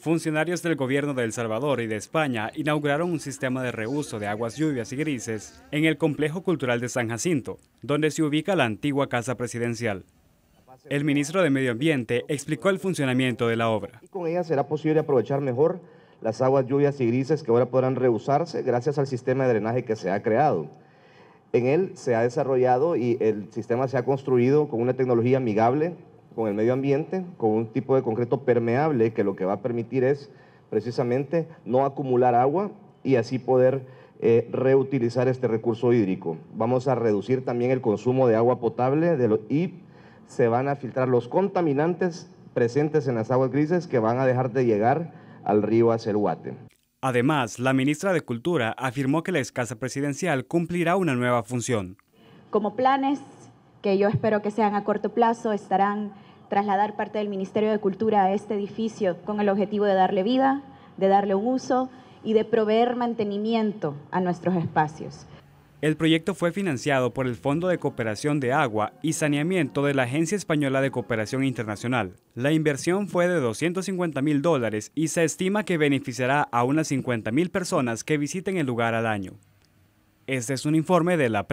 Funcionarios del gobierno de El Salvador y de España inauguraron un sistema de reuso de aguas lluvias y grises en el Complejo Cultural de San Jacinto, donde se ubica la antigua Casa Presidencial. El ministro de Medio Ambiente explicó el funcionamiento de la obra. con ella será posible aprovechar mejor las aguas lluvias y grises que ahora podrán reusarse gracias al sistema de drenaje que se ha creado. En él se ha desarrollado y el sistema se ha construido con una tecnología amigable con el medio ambiente, con un tipo de concreto permeable que lo que va a permitir es precisamente no acumular agua y así poder eh, reutilizar este recurso hídrico. Vamos a reducir también el consumo de agua potable de y se van a filtrar los contaminantes presentes en las aguas grises que van a dejar de llegar al río Aceruate. Además, la ministra de Cultura afirmó que la escasa presidencial cumplirá una nueva función. Como planes que yo espero que sean a corto plazo, estarán trasladar parte del Ministerio de Cultura a este edificio con el objetivo de darle vida, de darle un uso y de proveer mantenimiento a nuestros espacios. El proyecto fue financiado por el Fondo de Cooperación de Agua y Saneamiento de la Agencia Española de Cooperación Internacional. La inversión fue de 250 mil dólares y se estima que beneficiará a unas 50 mil personas que visiten el lugar al año. Este es un informe de la